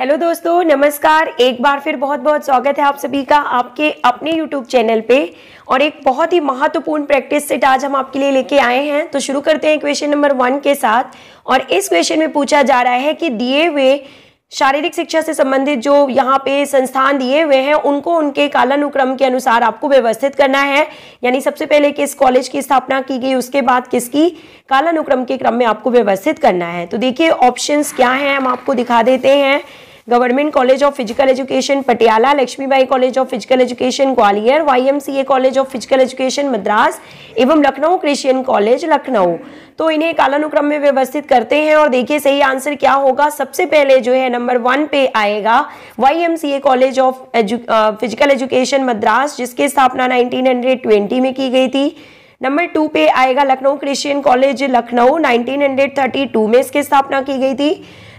Hello दोस्तों नमस्कार एक बार फिर बहुत बहुत स्वागत है आप सभी का आपके अपने यूट्यूब चैनल पे और एक बहुत ही महत्वपूर्ण प्रैक्टिस सेट आज हम आपके लिए लेके आए हैं तो शुरू करते हैं क्वेश्चन नंबर वन के साथ और इस क्वेश्चन में पूछा जा रहा है कि दिए हुए शारीरिक शिक्षा से संबंधित जो यहाँ पे संस्थान दिए हुए हैं उनको उनके कालानुक्रम के अनुसार आपको व्यवस्थित करना है यानी सबसे पहले किस कॉलेज की स्थापना की गई उसके बाद किसकी कालानुक्रम के क्रम में आपको व्यवस्थित करना है तो देखिए ऑप्शंस क्या हैं हम आपको दिखा देते हैं government college of physical education Patiala Lakshmibai college of physical education Gwalior YMCA college of physical education Madras एवं लखनऊ क्रिश्चियन कॉलेज लखनऊ तो इन्हें कालानुक्रम में व्यवस्थित करते हैं और देखिए सही आंसर क्या होगा सबसे पहले जो है नंबर वन पे आएगा Y college of physical education Madras जिसकी स्थापना नाइनटीन में की गई थी नंबर टू पे आएगा लखनऊ क्रिश्चियन कॉलेज लखनऊ 1932 में इसकी स्थापना की गई थी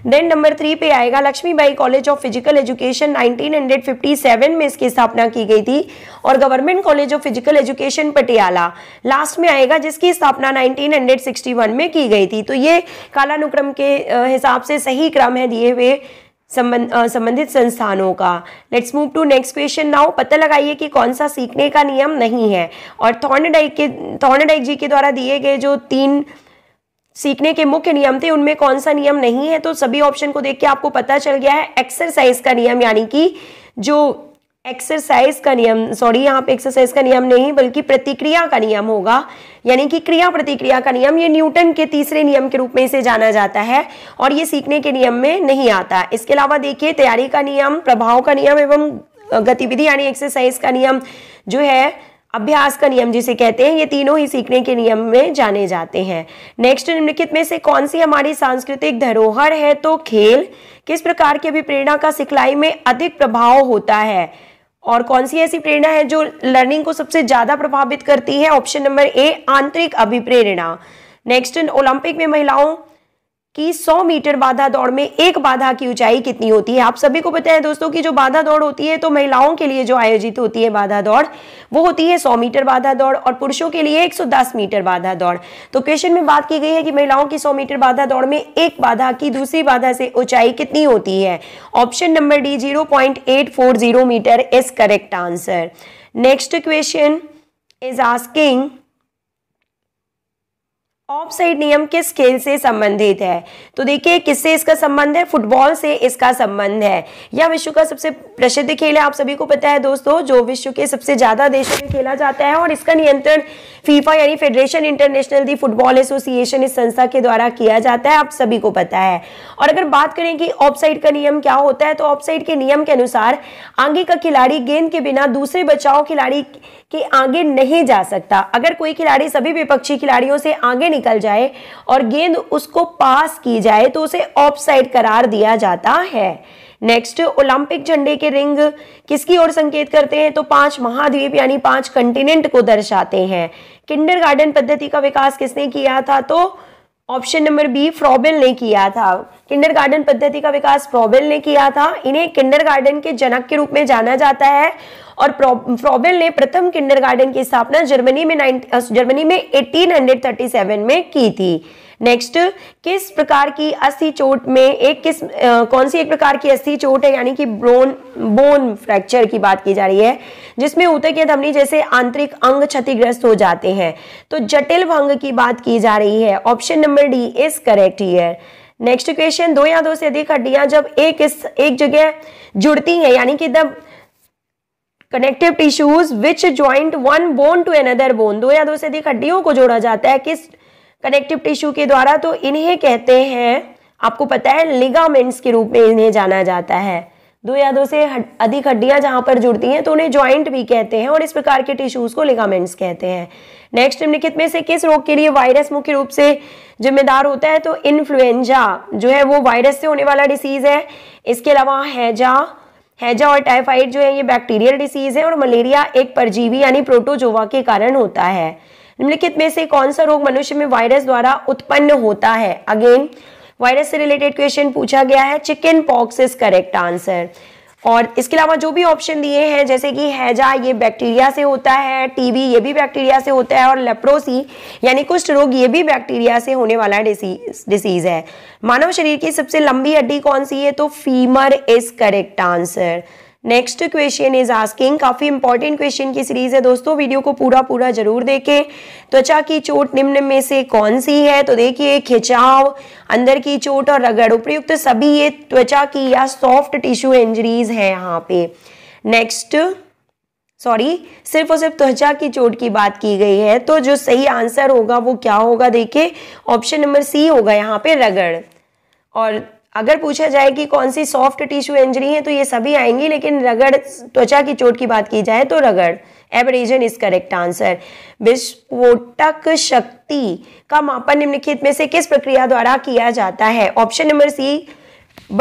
देन नंबर थ्री पे आएगा Lakshmibai college of physical education 1957 में इसकी स्थापना की गई थी और government college of physical education Patiala last में आएगा जिसकी स्थापना 1961 में की गई थी तो ये कालानुक्रम के हिसाब से सही क्रम है दिए हुए संबंधित संस्थानों का let's move to next question now पता लगाइए कि कौन सा सीखने का नियम नहीं है और थॉर्नडाइक के थॉर्नडाइक जी के द्वारा दिए गए जो तीन सीखने के मुख्य नियम थे उनमें कौन सा नियम नहीं है तो सभी ऑप्शन को देख के आपको पता चल गया है एक्सरसाइज का नियम यानी कि जो एक्सरसाइज का नियम सॉरी यहाँ पे एक्सरसाइज का नियम नहीं बल्कि प्रतिक्रिया का नियम होगा यानी कि क्रिया प्रतिक्रिया का नियम ये न्यूटन के तीसरे नियम के रूप में इसे जाना जाता है और ये सीखने के नियम में नहीं आता इसके अलावा देखिए तैयारी का नियम प्रभाव का नियम एवं गतिविधि यानी एक्सरसाइज का नियम जो है अभ्यास का नियम जिसे कहते हैं ये तीनों ही सीखने के नियम में जाने जाते हैं नेक्स्ट निम्नलिखित में से कौन सी हमारी सांस्कृतिक धरोहर है तो खेल किस प्रकार की अभिप्रेरणा का सिखलाई में अधिक प्रभाव होता है और कौन सी ऐसी प्रेरणा है जो लर्निंग को सबसे ज्यादा प्रभावित करती है ऑप्शन नंबर ए आंतरिक अभिप्रेरणा नेक्स्ट ओलंपिक में महिलाओं कि 100 मीटर बाधा दौड़ में एक बाधा की ऊंचाई कितनी होती है आप सभी को पता है दोस्तों कि जो बाधा दौड़ होती है तो महिलाओं के लिए जो आयोजित होती है बाधा दौड़ वो होती है 100 मीटर बाधा दौड़ और पुरुषों के लिए 110 मीटर बाधा दौड़ तो क्वेश्चन में बात की गई है कि महिलाओं की 100 मीटर बाधा दौड़ में एक बाधा की दूसरी बाधा से ऊंचाई कितनी होती है option number D zero meter is correct answer next question is asking offside नियम किस खेल से संबंधित है तो देखिए किससे इसका संबंध है फुटबॉल से इसका संबंध है यह विश्व का सबसे प्रसिद्ध खेल है आप सभी को पता है दोस्तों जो विश्व के सबसे ज्यादा देशों में खेला जाता है और इसका नियंत्रण फीफा यानी federation international the football association इस संस्था के द्वारा किया जाता है आप सभी को पता है और अगर बात करें कि ऑफ साइड का नियम क्या होता है तो ऑफ साइड के नियम के अनुसार आगे का खिलाड़ी गेंद के बिना दूसरे बचाव खिलाड़ी के आगे नहीं जा सकता अगर कोई खिलाड़ी सभी विपक्षी खिलाड़ियों से आगे निकल जाए और गेंद उसको पास की जाए तो उसे ऑफ साइड करार दिया जाता है नेक्स्ट ओलंपिक झंडे के रिंग किसकी ओर संकेत करते हैं तो पांच महाद्वीप यानी पांच कंटिनेंट को दर्शाते हैं किंडर गार्डन पद्धति का विकास किसने किया था तो ऑप्शन नंबर बी फ्रॉबेल ने किया था किंडर गार्डन पद्धति का विकास फ्रॉबेल ने किया था इन्हें किंडर गार्डन के जनक के रूप में जाना जाता है और फ्रॉबेल ने प्रथम किंडर की स्थापना जर्मनी में जर्मनी में एटीन में की थी नेक्स्ट किस प्रकार की अस्थि चोट में एक किस आ, कौन सी एक प्रकार की अस्थि चोट है यानी कि ब्रोन बोन फ्रैक्चर की बात की जा रही है जिसमें उतक या धमनी जैसे आंतरिक अंग क्षतिग्रस्त हो जाते हैं तो जटिल भंग की बात की जा रही है option number D is correct year next question दो या दो से अधिक हड्डियां जब एक इस एक जगह जुड़ती हैं यानी कि जब connective tissues which joint one bone to another bone दो या दो से अधिक हड्डियों को जोड़ा जाता है किस कनेक्टिव टिश्यू के द्वारा तो इन्हें कहते हैं आपको पता है लिगामेंट्स के रूप में इन्हें जाना जाता है दो या दो से अधिक हड्डियां जहां पर जुड़ती हैं तो उन्हें ज्वाइंट भी कहते हैं और इस प्रकार के टिश्यूज को लिगामेंट्स कहते हैं नेक्स्ट निम्नलिखित में से किस रोग के लिए वायरस मुख्य रूप से जिम्मेदार होता है तो इन्फ्लुएंजा जो है वो वायरस से होने वाला डिसीज है इसके अलावा हैजा हैजा और टाइफाइड जो है ये बैक्टीरियल डिसीज है और मलेरिया एक परजीवी यानी प्रोटोजोवा के कारण होता है निम्नलिखित में से कौन सा रोग मनुष्य में वायरस द्वारा उत्पन्न होता है अगेन वायरस से रिलेटेड क्वेश्चन पूछा गया है chickenpox is correct answer और इसके अलावा जो भी ऑप्शन दिए हैं जैसे कि हैजा ये बैक्टीरिया से होता है टीबी ये भी बैक्टीरिया से होता है और लेप्रोसी यानी कुष्ठ रोग ये भी बैक्टीरिया से होने वाला डिसीज डिसीज है मानव शरीर की सबसे लंबी हड्डी कौन सी है तो femur is correct answer next question is asking काफी इंपॉर्टेंट क्वेश्चन की सीरीज है दोस्तों वीडियो को पूरा पूरा जरूर देखें त्वचा की चोट निम्न में से कौन सी है तो देखिए खिंचाव अंदर की चोट और रगड़ उपयुक्त सभी ये त्वचा की या सॉफ्ट टिश्यू इंजरीज है यहाँ पे नेक्स्ट सॉरी सिर्फ और सिर्फ त्वचा की चोट की बात की गई है तो जो सही आंसर होगा वो क्या होगा देखिए ऑप्शन नंबर सी होगा यहाँ पे रगड़ और अगर पूछा जाए कि कौन सी सॉफ्ट टिश्यू इंजरी है तो ये सभी आएंगी लेकिन रगड़ त्वचा की चोट की बात की जाए तो रगड़ एवरेजन इज करेक्ट आंसर विस्फोटक शक्ति का मापन निम्नलिखित में से किस प्रक्रिया द्वारा किया जाता है option number C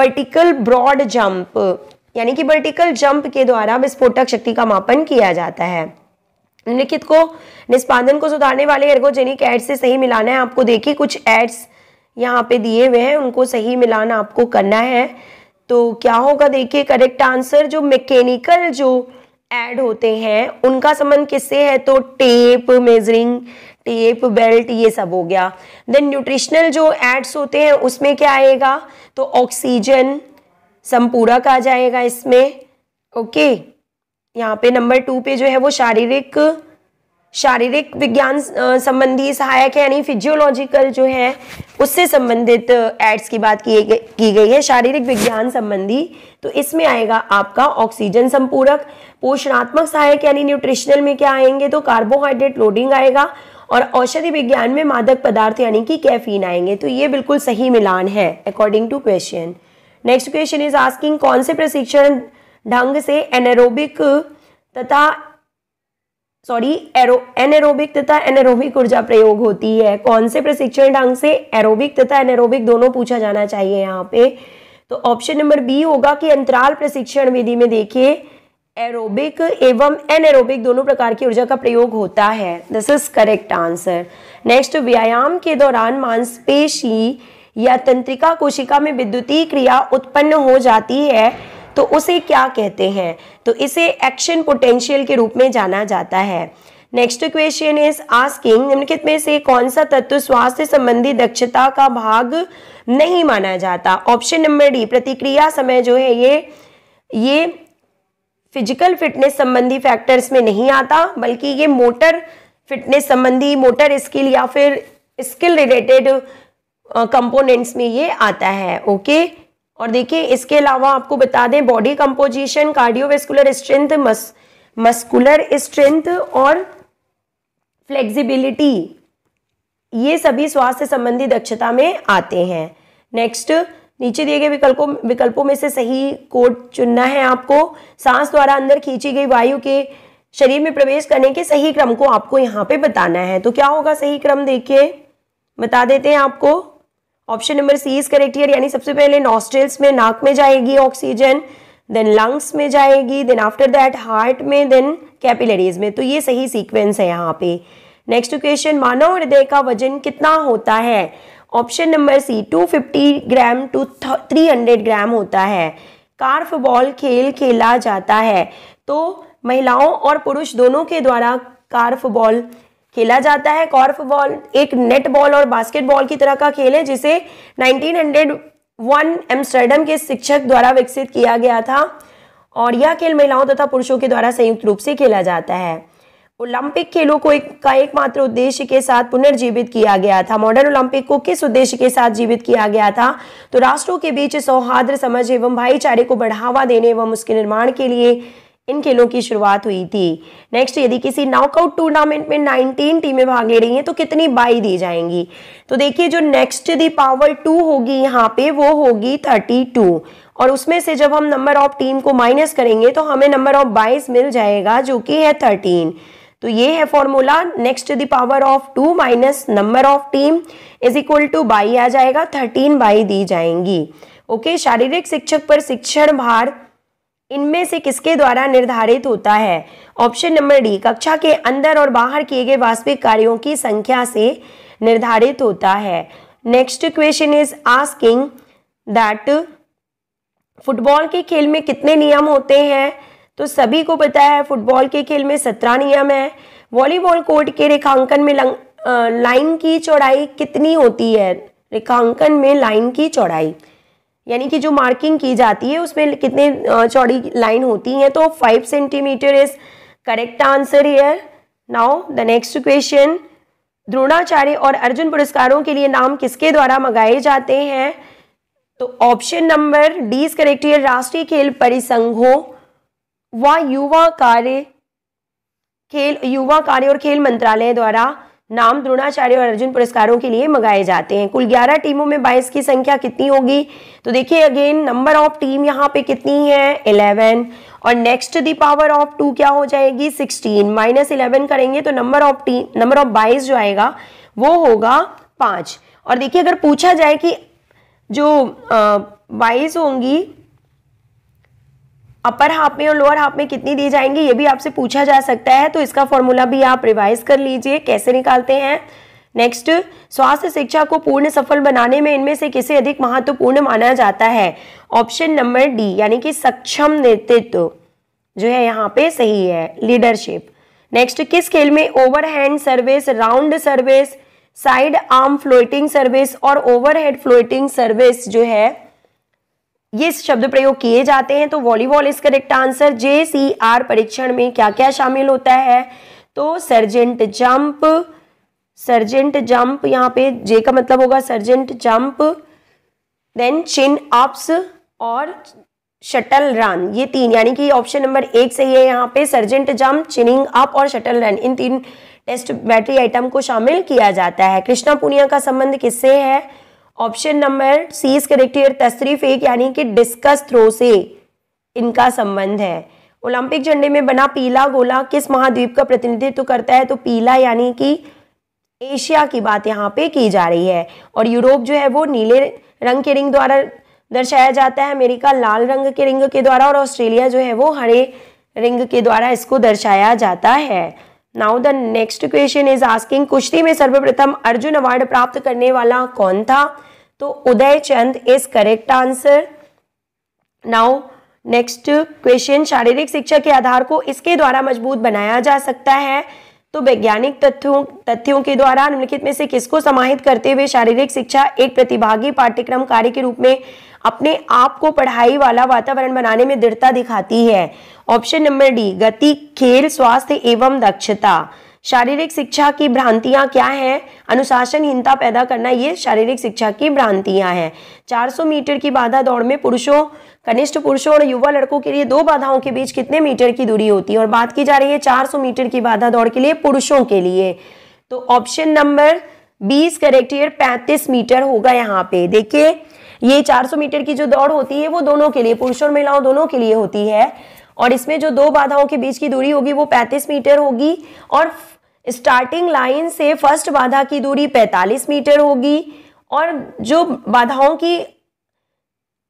vertical broad jump यानी कि वर्टिकल जंप के द्वारा विस्फोटक शक्ति का मापन किया जाता है निम्नलिखित को निष्पादन को सुधारने वाले एर्गोजेनिक एड्स से सही मिलाना है आपको देखिए कुछ एड्स यहाँ पे दिए हुए हैं उनको सही मिलान आपको करना है तो क्या होगा देखिए करेक्ट आंसर जो मैकेनिकल जो ऐड होते हैं उनका संबंध किससे है तो टेप मेजरिंग टेप बेल्ट ये सब हो गया देन न्यूट्रिशनल जो एड्स होते हैं उसमें क्या आएगा तो ऑक्सीजन संपूरक आ जाएगा इसमें ओके यहाँ पे नंबर टू पे जो है वो शारीरिक शारीरिक विज्ञान संबंधी सहायक है यानी फिजियोलॉजिकल जो है उससे संबंधित एड्स की बात की गई है शारीरिक विज्ञान संबंधी तो इसमें आएगा आपका ऑक्सीजन संपूरक पोषणात्मक सहायक यानी न्यूट्रिशनल में क्या आएंगे तो कार्बोहाइड्रेट लोडिंग आएगा और औषधि विज्ञान में मादक पदार्थ यानी कि कैफीन आएंगे तो ये बिल्कुल सही मिलान है according to question next question is asking कौन से प्रशिक्षण ढंग से एनरोबिक तथा सॉरी एरो एनएरोबिक तथा एनएरोबिक ऊर्जा प्रयोग होती है कौन से प्रशिक्षण ढंग से एरोबिक तथा एनएरोबिक दोनों पूछा जाना चाहिए यहाँ पे तो ऑप्शन नंबर बी होगा कि अंतराल प्रशिक्षण विधि में देखिए एरोबिक एवं एनएरोबिक दोनों प्रकार की ऊर्जा का प्रयोग होता है this is correct answer next व्यायाम के दौरान मांसपेशी या तंत्रिका कोशिका में विद्युतीय क्रिया उत्पन्न हो जाती है तो उसे क्या कहते हैं तो इसे एक्शन पोटेंशियल के रूप में जाना जाता है नेक्स्ट क्वेश्चन इज आस्किंग निम्नलिखित में से कौन सा तत्व स्वास्थ्य संबंधी दक्षता का भाग नहीं माना जाता ऑप्शन नंबर डी प्रतिक्रिया समय जो है ये ये फिजिकल फिटनेस संबंधी फैक्टर्स में नहीं आता बल्कि ये मोटर फिटनेस संबंधी मोटर स्किल या फिर स्किल रिलेटेड कंपोनेंट्स में ये आता है ओके okay? और देखिए इसके अलावा आपको बता दें बॉडी कंपोजिशन कार्डियोवेस्कुलर स्ट्रेंथ मस मस्कुलर स्ट्रेंथ और फ्लेक्सिबिलिटी ये सभी स्वास्थ्य संबंधी दक्षता में आते हैं नेक्स्ट नीचे दिए गए विकल्पों विकल्पों में से सही कोड चुनना है आपको सांस द्वारा अंदर खींची गई वायु के शरीर में प्रवेश करने के सही क्रम को आपको यहाँ पे बताना है तो क्या होगा सही क्रम देखिए बता देते हैं आपको option number C is correct year यानी सबसे पहले नॉस्ट्रेल्स में नाक में जाएगी ऑक्सीजन देन लंग्स में जाएगी देन आफ्टर दैट हार्ट में देन कैपिलरीज में तो ये सही सीक्वेंस है यहाँ पे नेक्स्ट क्वेश्चन मानव हृदय का वजन कितना होता है option number C 250 gram to 300 gram होता है कार्फ बॉल खेल खेला जाता है तो महिलाओं और पुरुष दोनों के द्वारा कार्फ बॉल खेला जाता है कॉर्फ बॉल एक नेट बॉल और बास्केटबॉल की तरह का खेल है जिसे 1901 एम्स्टर्डम के शिक्षक द्वारा विकसित किया गया था और यह खेल महिलाओं तथा पुरुषों के द्वारा संयुक्त रूप से खेला जाता है ओलंपिक खेलों को एक का एकमात्र उद्देश्य के साथ पुनर्जीवित किया गया था मॉडर्न ओलंपिक को किस उद्देश्य के साथ जीवित किया गया था तो राष्ट्रों के बीच सौहार्द समझ एवं भाईचारे को बढ़ावा देने एवं उसके निर्माण के लिए इन खेलों की शुरुआत हुई थी नेक्स्ट यदि किसी नॉकआउट टूर्नामेंट में 19 टीमें भाग ले रही हैं तो कितनी बाई दी जाएंगी तो देखिए जो नेक्स्ट दी पावर टू होगी यहाँ पे वो होगी 32 और उसमें से जब हम नंबर ऑफ टीम को माइनस करेंगे तो हमें नंबर ऑफ बाईस मिल जाएगा जो कि है थर्टीन तो ये है formula next the power of two minus number of team is equal to by आ जाएगा थर्टीन बाई दी जाएंगी ओके शारीरिक शिक्षक पर शिक्षण भार इनमें से किसके द्वारा निर्धारित होता है ऑप्शन नंबर डी कक्षा के अंदर और बाहर किए गए वास्तविक कार्यों की संख्या से निर्धारित होता है next question is asking that football के खेल में कितने नियम होते हैं तो सभी को पता है फुटबॉल के खेल में सत्रह नियम है वॉलीबॉल कोर्ट के रेखांकन में लंग, आ, लाइन की चौड़ाई कितनी होती है रेखांकन में लाइन की चौड़ाई यानी कि जो मार्किंग की जाती है उसमें कितने चौड़ी लाइन होती है तो five centimetre is correct answer here now the next question Dronacharya और अर्जुन पुरस्कारों के लिए नाम किसके द्वारा मंगाए जाते हैं तो option number D is correct here राष्ट्रीय खेल परिसंघों व युवा कार्य खेल युवा कार्य और खेल मंत्रालय द्वारा नाम द्रोणाचार्य और अर्जुन पुरस्कारों के लिए मंगाए जाते हैं कुल 11 टीमों में 22 की संख्या कितनी होगी तो देखिए अगेन नंबर ऑफ टीम यहाँ पे कितनी है 11 और next the power of two क्या हो जाएगी 16 माइनस इलेवन करेंगे तो number of team number of 22 जो आएगा वो होगा पांच और देखिए अगर पूछा जाए कि जो बाईस होंगी अपर हाफ में और लोअर हाफ में कितनी दी जाएंगी ये भी आपसे पूछा जा सकता है तो इसका फॉर्मूला भी आप रिवाइज कर लीजिए कैसे निकालते हैं नेक्स्ट स्वास्थ्य शिक्षा को पूर्ण सफल बनाने में इनमें से किसे अधिक महत्वपूर्ण माना जाता है ऑप्शन नंबर डी यानी कि सक्षम नेतृत्व जो है यहाँ पे सही है लीडरशिप नेक्स्ट किस खेल में overhand service round service side arm floating service और ओवरहेड फ्लोटिंग सर्विस जो है ये शब्द प्रयोग किए जाते हैं तो volleyball is correct answer J C R परीक्षण में क्या क्या शामिल होता है तो सर्जेंट जंप सर्जेंट जंप यहाँ पे जे का मतलब होगा Sargent jump then chin ups और शटल रन ये तीन यानी कि ऑप्शन नंबर एक सही है यहाँ पे सर्जेंट जंप चिनिंग अप और शटल रन इन तीन टेस्ट बैटरी आइटम को शामिल किया जाता है कृष्णा पुनिया का संबंध किससे है option number C is correct here तशरीफ एक यानी कि डिस्कस थ्रो से इनका संबंध है ओलंपिक झंडे में बना पीला गोला किस महाद्वीप का प्रतिनिधित्व करता है तो पीला यानी कि एशिया की बात यहाँ पे की जा रही है और यूरोप जो है वो नीले रंग के रिंग द्वारा दर्शाया जाता है अमेरिका लाल रंग के रिंग के द्वारा और ऑस्ट्रेलिया जो है वो हरे रिंग के द्वारा इसको दर्शाया जाता है now the next question is asking कुश्ती में सर्वप्रथम अर्जुन अवार्ड प्राप्त करने वाला कौन था तो Uday Chand is correct answer now next question शारीरिक शिक्षा के आधार को इसके द्वारा मजबूत बनाया जा सकता है तो वैज्ञानिक तथ्यों तथ्यों के द्वारा निम्नलिखित में से किसको समाहित करते हुए शारीरिक शिक्षा एक प्रतिभागी पाठ्यक्रम कार्य के रूप में अपने आप को पढ़ाई वाला वातावरण बनाने में दृढ़ता दिखाती है ऑप्शन नंबर डी गति खेल स्वास्थ्य एवं दक्षता शारीरिक शिक्षा की भ्रांतियां क्या है अनुशासनहीनता पैदा करना ये शारीरिक शिक्षा की भ्रांतियां हैं 400 मीटर की बाधा दौड़ में पुरुषों कनिष्ठ पुरुषों और युवा लड़कों के लिए दो बाधाओं के बीच कितने मीटर की दूरी होती है और बात की जा रही है 400 मीटर की बाधा दौड़ के लिए पुरुषों के लिए तो option number B is correct here पैंतीस मीटर होगा यहाँ पे देखिये ये 400 मीटर की जो दौड़ होती है वो दोनों के लिए पुरुष और महिलाओं दोनों के लिए होती है और इसमें जो दो बाधाओं के बीच की दूरी होगी वो पैंतीस मीटर होगी और स्टार्टिंग लाइन से फर्स्ट बाधा की दूरी 45 मीटर होगी और जो बाधाओं की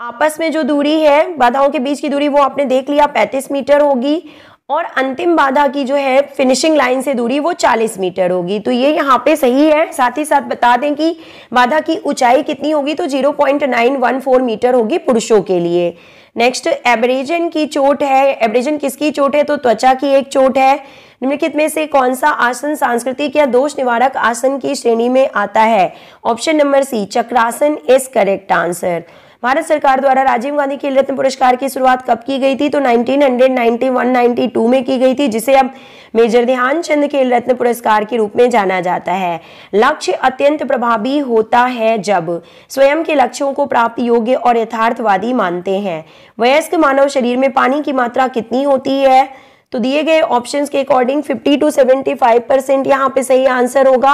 आपस में जो दूरी है बाधाओं के बीच की दूरी वो आपने देख लिया 35 मीटर होगी और अंतिम बाधा की जो है फिनिशिंग लाइन से दूरी वो 40 मीटर होगी तो ये यहाँ पे सही है साथ ही साथ बता दें कि बाधा की ऊंचाई कितनी होगी तो 0.914 मीटर होगी पुरुषों के लिए नेक्स्ट एब्रेजन की चोट है एब्रेजन किसकी चोट है तो त्वचा की एक चोट है निम्नलिखित में से कौन सा आसन सांस्कृतिक या दोष निवारक आसन की श्रेणी में आता है option number C chakrasana is correct answer Bharat सरकार द्वारा राजीव गांधी खेल रत्न पुरस्कार की शुरुआत कब की गई थी तो 1991-92 में की गई थी जिसे अब मेजर ध्यानचंद खेल रत्न पुरस्कार के रूप में जाना जाता है लक्ष्य अत्यंत प्रभावी होता है जब स्वयं के लक्ष्यों को प्राप्त योग्य और यथार्थवादी मानते हैं वयस्क मानव शरीर में पानी की मात्रा कितनी होती है तो दिए गए ऑप्शंस के अकॉर्डिंग 50 टू 75 परसेंट यहाँ पे सही आंसर होगा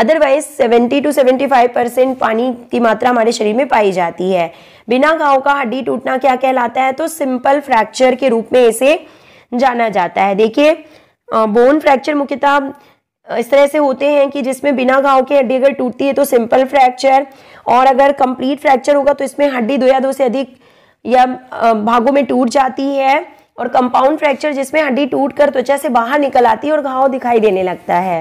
अदरवाइज 70 टू 75 परसेंट पानी की मात्रा हमारे शरीर में पाई जाती है बिना घाव का हड्डी टूटना क्या कहलाता है तो सिंपल फ्रैक्चर के रूप में इसे जाना जाता है देखिए बोन फ्रैक्चर मुख्यतः इस तरह से होते हैं कि जिसमें बिना घाव के हड्डी अगर टूटती है तो सिंपल फ्रैक्चर और अगर कंप्लीट फ्रैक्चर होगा तो इसमें हड्डी दो या दो से अधिक या भागों में टूट जाती है और कंपाउंड फ्रैक्चर जिसमें हड्डी टूट कर त्वचा से बाहर निकल आती है और घाव दिखाई देने लगता है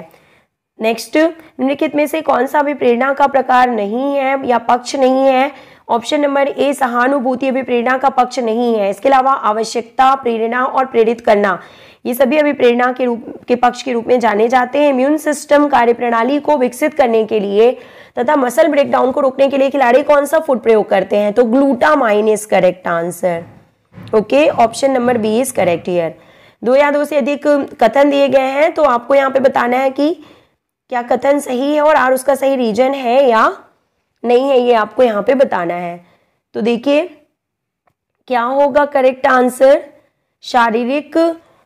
नेक्स्ट निम्नलिखित में से कौन सा अभिप्रेरणा का प्रकार नहीं है या पक्ष नहीं है ऑप्शन नंबर ए सहानुभूति अभिप्रेरणा का पक्ष नहीं है इसके अलावा आवश्यकता प्रेरणा और प्रेरित करना ये सभी अभिप्रेरणा के रूप के पक्ष के रूप में जाने जाते हैं इम्यून सिस्टम कार्यप्रणाली को विकसित करने के लिए तथा मसल ब्रेकडाउन को रोकने के लिए खिलाड़ी कौन सा फूड प्रयोग करते हैं तो glutamine is correct answer okay option number B is correct here दो या दो से अधिक कथन दिए गए हैं तो आपको यहाँ पे बताना है कि क्या कथन सही है और आर उसका सही रीजन है या नहीं है ये आपको यहाँ पे बताना है तो देखिए क्या होगा करेक्ट आंसर शारीरिक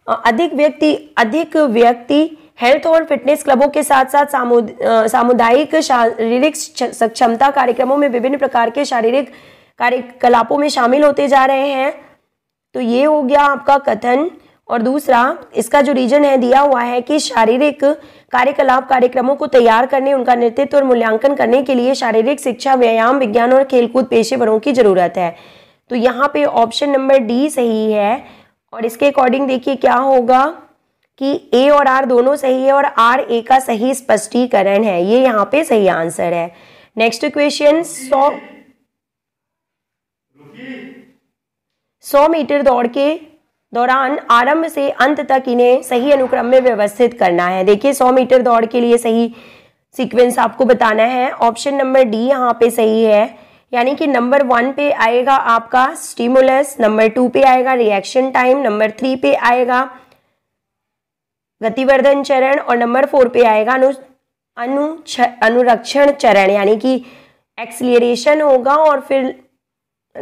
अधिक व्यक्ति अधिक व्यक्ति हेल्थ और फिटनेस क्लबों के साथ साथ सामुदायिक शारीरिक सक्षमता कार्यक्रमों में विभिन्न प्रकार के शारीरिक कार्यकलापों में शामिल होते जा रहे हैं तो ये हो गया आपका कथन और दूसरा इसका जो रीजन है दिया हुआ है कि शारीरिक कार्यकलाप कार्यक्रमों को तैयार करने उनका नेतृत्व और मूल्यांकन करने के लिए शारीरिक शिक्षा व्यायाम विज्ञान और खेलकूद पेशेवरों की ज़रूरत है तो यहाँ पे ऑप्शन नंबर डी सही है और इसके अकॉर्डिंग देखिए क्या होगा कि ए और आर दोनों सही है और आर ए का सही स्पष्टीकरण है ये यहाँ पे सही आंसर है नेक्स्ट क्वेश्चन सौ 100 मीटर दौड़ के दौरान आरंभ से अंत तक इन्हें सही अनुक्रम में व्यवस्थित करना है देखिए 100 मीटर दौड़ के लिए सही सीक्वेंस आपको बताना है ऑप्शन नंबर डी यहाँ पे सही है यानी कि नंबर वन पे आएगा आपका स्टिमुलस नंबर टू पे आएगा रिएक्शन टाइम नंबर थ्री पे आएगा गतिवर्धन चरण और नंबर फोर पे आएगा अनु अनु अनुरक्षण चरण यानी कि एक्सलेशन होगा और फिर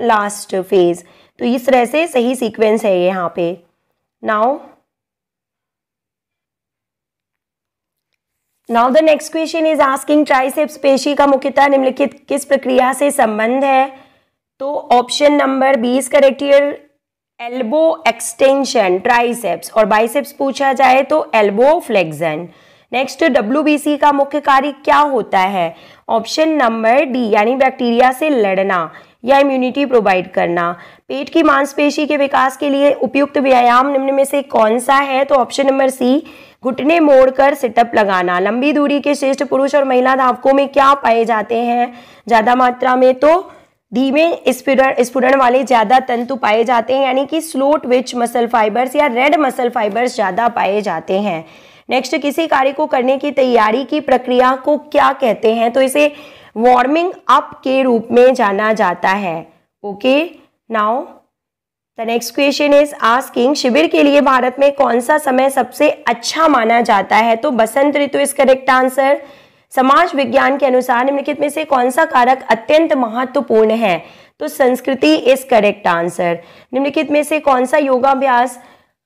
लास्ट फेज़ तो इस तरह से सही सीक्वेंस है ये यहाँ पे now now the next question is asking triceps पेशी का मुख्यतः निम्नलिखित किस प्रक्रिया से संबंध है तो option number B is correct here elbow extension triceps और बाइसेप्स पूछा जाए तो एल्बो फ्लेक्सन नेक्स्ट डब्ल्यू का मुख्य कार्य क्या होता है ऑप्शन नंबर डी यानी बैक्टीरिया से लड़ना या इम्यूनिटी प्रोवाइड करना पेट की मांसपेशी के विकास के लिए उपयुक्त व्यायाम निम्न में से कौन सा है तो ऑप्शन नंबर सी घुटने मोड़कर सिटअप लगाना लंबी दूरी के श्रेष्ठ पुरुष और महिला धावकों में क्या पाए जाते हैं ज़्यादा मात्रा में तो धीमे स्फुरण स्फुरण वाले ज़्यादा तंतु पाए जाते हैं यानी कि स्लो ट्विच मसल फाइबर्स या रेड मसल फाइबर्स ज़्यादा पाए जाते हैं नेक्स्ट किसी कार्य को करने की तैयारी की प्रक्रिया को क्या कहते हैं तो इसे वार्मिंग अप के रूप में जाना जाता है okay now the next question is asking शिविर के लिए भारत में कौन सा समय सबसे अच्छा माना जाता है तो बसंत ऋतु इज करेक्ट आंसर समाज विज्ञान के अनुसार निम्नलिखित में से कौन सा कारक अत्यंत महत्वपूर्ण है तो संस्कृति इज करेक्ट आंसर निम्नलिखित में से कौन सा योगाभ्यास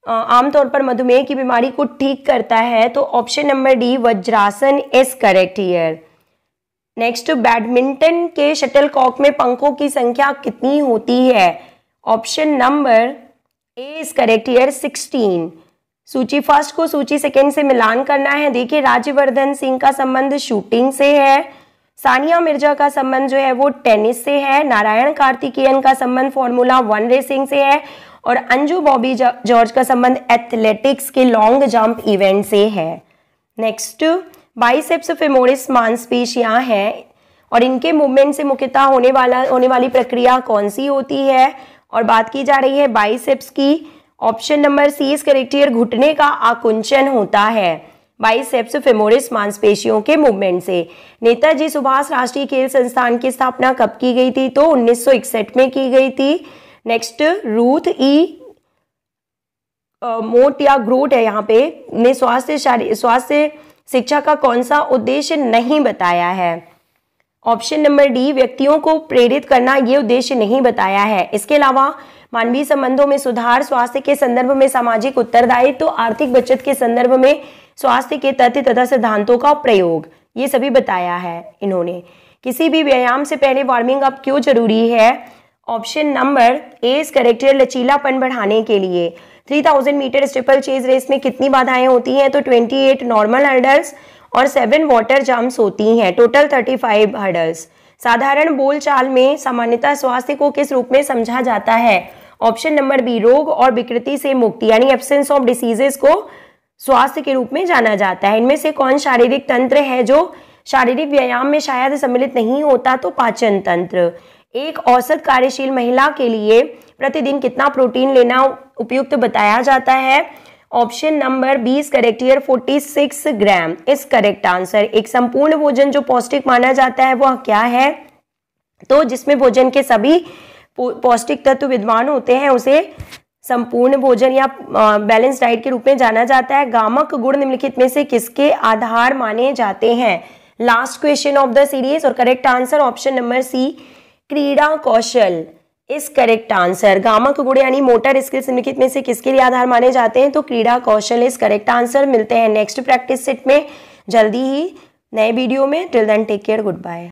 आमतौर पर मधुमेह की बीमारी को ठीक करता है तो option number D vajrasana is correct year next badminton के शटल कॉक में पंखों की संख्या कितनी होती है option number A is correct here sixteen सूची फर्स्ट को सूची सेकेंड से मिलान करना है देखिए राज्यवर्धन सिंह का संबंध शूटिंग से है सानिया मिर्जा का संबंध जो है वो टेनिस से है नारायण कार्तिकेयन का संबंध फॉर्मूला वन रेसिंग से है और अंजू बॉबी जॉर्ज का संबंध एथलेटिक्स के लॉन्ग जंप इवेंट से है नेक्स्ट बाइसेप्स फेमोरिस मांसपेशियां हैं और इनके मूवमेंट से मुख्यतः होने वाला होने वाली प्रक्रिया कौन सी होती है और बात की जा रही है बाइसेप्स की ऑप्शन नंबर सी इस करेक्ट ईयर घुटने का आकुंचन होता है बाइसेप्स फेमोरिस मांसपेशियों के मूवमेंट से नेताजी सुभाष राष्ट्रीय खेल संस्थान की स्थापना कब की गई थी तो उन्नीस में की गई थी नेक्स्ट रूथ ई मोट या ग्रोट है यहाँ पे ने स्वास्थ्य शारी स्वास्थ्य शिक्षा का कौन सा उद्देश्य नहीं बताया है ऑप्शन नंबर डी व्यक्तियों को प्रेरित करना ये उद्देश्य नहीं बताया है इसके अलावा मानवीय संबंधों में सुधार स्वास्थ्य के संदर्भ में सामाजिक उत्तरदायित्व तो आर्थिक बचत के संदर्भ में स्वास्थ्य के तथ्य तथा सिद्धांतों का प्रयोग ये सभी बताया है इन्होंने किसी भी व्यायाम से पहले वार्मिंग अप क्यों जरूरी है option number A is correct है लचीलापन बढ़ाने के लिए 3000 मीटर स्टिपल चेज रेस में कितनी बाधाएं होती हैं तो 28 नॉर्मल हर्डल्स और 7 वाटर जम्प्स होती हैं टोटल 35 हर्डल्स साधारण बोलचाल में सामान्यतः स्वास्थ्य को किस रूप में समझा जाता है ऑप्शन नंबर बी रोग और विकृति से मुक्ति यानी एब्सेंस ऑफ डिसीजेस को स्वास्थ्य के रूप में जाना जाता है इनमें से कौन शारीरिक तंत्र है जो शारीरिक व्यायाम में शायद सम्मिलित नहीं होता तो पाचन तंत्र एक औसत कार्यशील महिला के लिए प्रतिदिन कितना प्रोटीन लेना उपयुक्त तो बताया जाता है option number 20 correct here 46 gram is correct answer एक संपूर्ण भोजन जो पौष्टिक माना जाता है वह क्या है तो जिसमें भोजन के सभी पौष्टिक तत्व विद्वान होते हैं उसे संपूर्ण भोजन या बैलेंस डाइट के रूप में जाना जाता है गामक गुण निम्नलिखित में से किसके आधार माने जाते हैं last question of the series और correct answer option number C क्रीड़ा कौशल इज करेक्ट आंसर गामक गुड़ यानी मोटर स्किल्स निम्नलिखित में से किसके लिए आधार माने जाते हैं तो क्रीड़ा कौशल इज करेक्ट आंसर मिलते हैं नेक्स्ट प्रैक्टिस सेट में जल्दी ही नए वीडियो में till then take care good bye